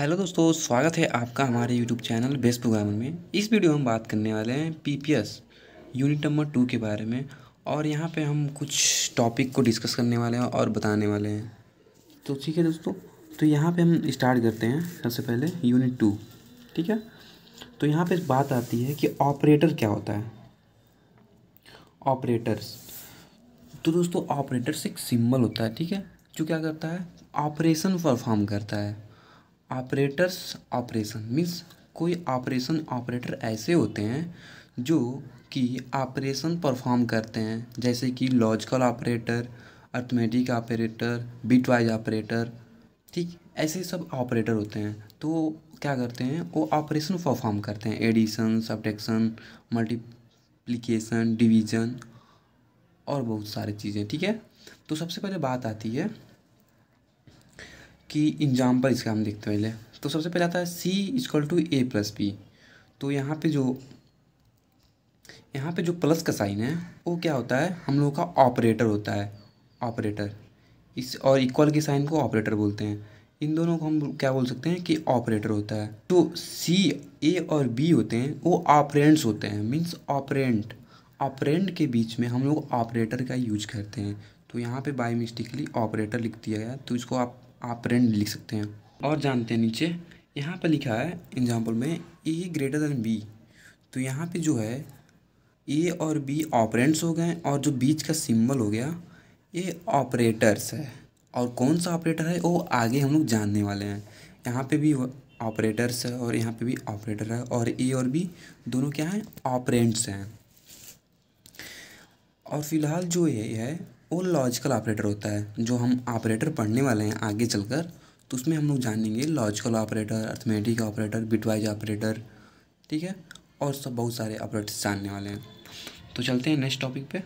hello दोस्तों स्वागत है आपका हमारे यूट्यूब चैनल बेस्ट प्रोग्रामिंग में इस वीडियो में हम बात करने वाले हैं पीपीएस यूनिट नंबर टू के बारे में और यहाँ पे हम कुछ टॉपिक को डिस्कस करने वाले हैं और बताने वाले हैं तो ठीक है दोस्तों तो यहाँ पे हम स्टार्ट करते हैं सबसे पहले यूनिट टू ठीक है तो यहाँ पर बात आती है कि ऑपरेटर क्या होता है ऑपरेटर्स तो दोस्तों ऑपरेटर्स एक सिम्बल होता है ठीक है जो क्या करता है ऑपरेशन परफॉर्म करता है ऑपरेटर्स ऑपरेशन मीन्स कोई ऑपरेशन ऑपरेटर ऐसे होते हैं जो कि ऑपरेशन परफॉर्म करते हैं जैसे कि logical operator arithmetic operator bitwise operator ठीक ऐसे सब ऑपरेटर होते हैं तो क्या करते हैं वो ऑपरेशन परफॉर्म करते हैं एडिशन सब्टेक्शन मल्टीप्लिकेशन डिवीजन और बहुत सारी चीज़ें ठीक है तो सबसे पहले बात आती है कि एग्जाम्पल इसका हम देखते पहले तो सबसे पहले आता है c equal to a plus b तो यहाँ पे जो यहाँ पे जो प्लस का साइन है वो क्या होता है हम लोगों का ऑपरेटर होता है ऑपरेटर इस और इक्वल के साइन को ऑपरेटर बोलते हैं इन दोनों को हम क्या बोल सकते हैं कि ऑपरेटर होता है तो सी ए और बी होते हैं वो ऑपरेंट्स होते हैं मीन्स ऑपरेंट ऑपरेंट के बीच में हम लोग ऑपरेटर का यूज करते हैं तो यहाँ पे बाई मिस्टेकली ऑपरेटर लिख दिया गया तो इसको आप रेंट लिख सकते हैं और जानते हैं नीचे यहाँ पर लिखा है एग्जाम्पल में ए ग्रेटर देन बी तो यहाँ पे जो है ए और बी ऑपरेंट्स हो गए और जो बीच का सिंबल हो गया ये ऑपरेटर्स है और कौन सा ऑपरेटर है वो आगे हम लोग जानने वाले हैं यहाँ पे भी ऑपरेटर्स है और यहाँ पे भी ऑपरेटर है और ए और बी दोनों क्या हैं ऑपरेंट्स हैं और फिलहाल जो ये है वो लॉजिकल ऑपरेटर होता है जो हम ऑपरेटर पढ़ने वाले हैं आगे चलकर तो उसमें हम लोग जानेंगे logical operator arithmetic operator bitwise operator ठीक है और सब बहुत सारे ऑपरेटर्स जानने वाले हैं तो चलते हैं नेक्स्ट टॉपिक पे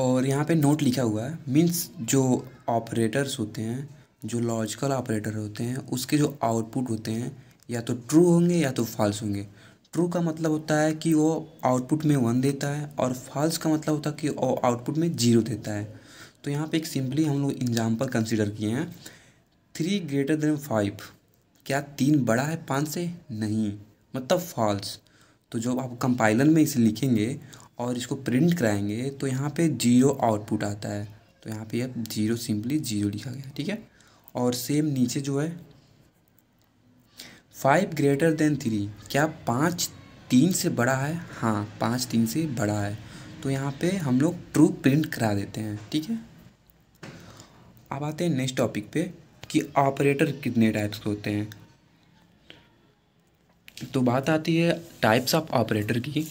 और यहाँ पे नोट लिखा हुआ है मीन्स जो ऑपरेटर्स होते हैं जो लॉजिकल ऑपरेटर होते हैं उसके जो आउटपुट होते हैं या तो ट्रू होंगे या तो फॉल्स होंगे ट्रू का मतलब होता है कि वो आउटपुट में वन देता है और फॉल्स का मतलब होता है कि वो आउटपुट में जीरो देता है तो यहाँ पे एक सिंपली हम लोग एग्जाम्पल कंसिडर किए हैं थ्री ग्रेटर देन फाइव क्या तीन बड़ा है पाँच से नहीं मतलब फॉल्स तो जब आप कंपाइलर में इसे लिखेंगे और इसको प्रिंट कराएंगे तो यहाँ पे जीरो आउटपुट आता है तो यहाँ पे अब जीरो सिंपली जीरो लिखा गया ठीक है और सेम नीचे जो है फाइव ग्रेटर देन थ्री क्या पाँच तीन से बड़ा है हाँ पाँच तीन से बड़ा है तो यहाँ पे हम लोग ट्रू प्रिंट करा देते हैं ठीक है अब आते हैं नेक्स्ट टॉपिक पे कि ऑपरेटर कितने टाइप्स के होते हैं तो बात आती है टाइप्स ऑफ ऑपरेटर की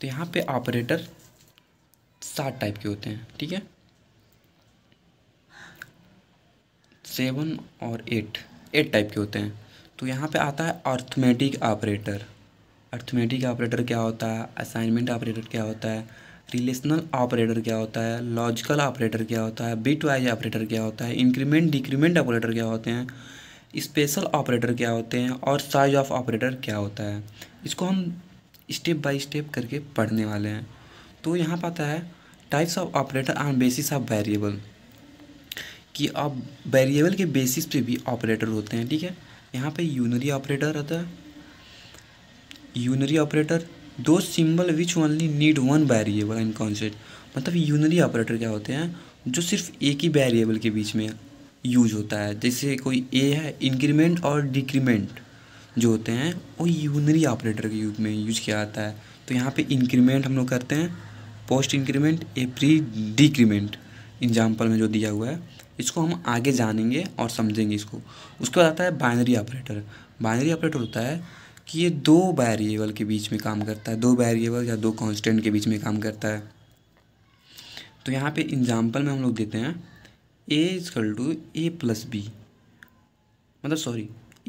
तो यहाँ पे ऑपरेटर सात टाइप के होते हैं ठीक है सेवन और एट एट टाइप के होते हैं तो यहाँ पे आता है अर्थमेटिक ऑपरेटर अर्थमेटिक ऑपरेटर क्या होता है असाइनमेंट ऑपरेटर क्या होता है रिलेशनल ऑपरेटर क्या होता है लॉजिकल ऑपरेटर क्या होता है बिट वाइज ऑपरेटर क्या होता है इंक्रीमेंट डिक्रीमेंट ऑपरेटर क्या होते हैं स्पेशल ऑपरेटर क्या होते हैं और साइज ऑफ ऑपरेटर क्या होता है इसको हम स्टेप बाय स्टेप करके पढ़ने वाले हैं तो यहाँ पर आता है types of operator on basis of variable कि अब वेरिएबल के बेसिस पे भी ऑपरेटर होते हैं ठीक है यहाँ पे यूनरी ऑपरेटर आता है यूनरी ऑपरेटर दो symbol which only need one variable in concept मतलब यूनरी ऑपरेटर क्या होते हैं जो सिर्फ एक ही वेरिएबल के बीच में यूज होता है जैसे कोई ए है इंक्रीमेंट और डिक्रीमेंट जो होते हैं वो यूनरी ऑपरेटर के यूज में यूज किया जाता है तो यहाँ पे इंक्रीमेंट हम लोग करते हैं post increment a pre decrement example में जो दिया हुआ है इसको हम आगे जानेंगे और समझेंगे इसको उसके बाद आता है बाइनरी ऑपरेटर बाइनरी ऑपरेटर होता है कि ये दो वेरिएबल के बीच में काम करता है दो वेरिएबल या दो कांस्टेंट के बीच में काम करता है तो यहाँ पे एग्जाम्पल में हम लोग देते हैं a is equal to a plus b मतलब sorry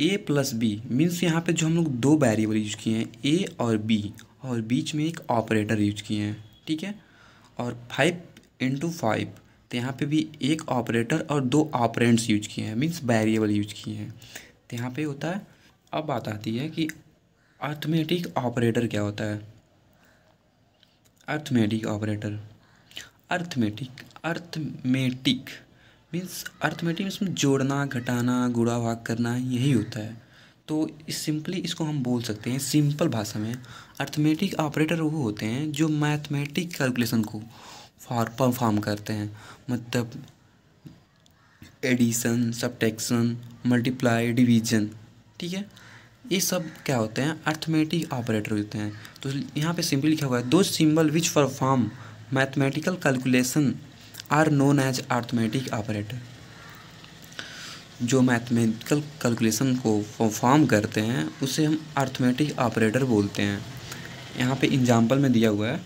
a plus b means यहाँ पे जो हम लोग दो वेरिएबल यूज किए हैं ए और बी और बीच में एक ऑपरेटर यूज किए हैं ठीक है और फाइव इंटू फाइव तो यहाँ पे भी एक ऑपरेटर और दो ऑपरेंट्स यूज किए हैं मीन्स वेरिएबल यूज किए हैं तो यहाँ पे होता है अब बात आती है कि अर्थमेटिक ऑपरेटर क्या होता है arithmetic operator arithmetic arithmetic means arithmetic इसमें जोड़ना घटाना गुड़ा भाग करना यही होता है तो इस सिंपली इसको हम बोल सकते हैं सिंपल भाषा में अर्थमेटिक ऑपरेटर वो होते हैं जो मैथमेटिक कैलकुलेशन को फॉर परफॉर्म करते हैं मतलब एडिशन टेक्सन मल्टीप्लाई डिवीजन ठीक है ये सब क्या होते हैं अर्थमेटिक ऑपरेटर होते हैं तो यहाँ पे सिंपल लिखा हुआ है दो symbol which perform mathematical calculation are known as arithmetic operator जो मैथमेटिकल कैलकुलेशन को परफॉर्म करते हैं उसे हम अर्थमेटिक ऑपरेटर बोलते हैं यहाँ पे एग्जाम्पल में दिया हुआ है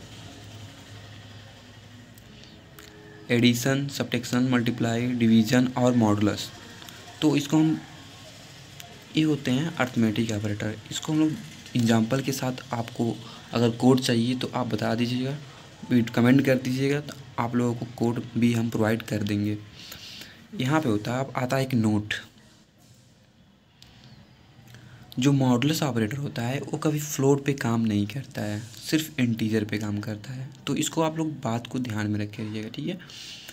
एडिशन सब्टेक्शन मल्टीप्लाई डिवीजन और मॉडुलस तो इसको हम ये होते हैं अर्थमेटिक ऑपरेटर इसको हम लोग एग्जाम्पल के साथ आपको अगर कोड चाहिए तो आप बता दीजिएगा कमेंट कर दीजिएगा तो आप लोगों को कोड भी हम प्रोवाइड कर देंगे यहाँ पे होता है अब आता है एक नोट जो मॉडलस ऑपरेटर होता है वो कभी फ्लोट पे काम नहीं करता है सिर्फ इंटीजर पे काम करता है तो इसको आप लोग बात को ध्यान में रखिएगा ठीक है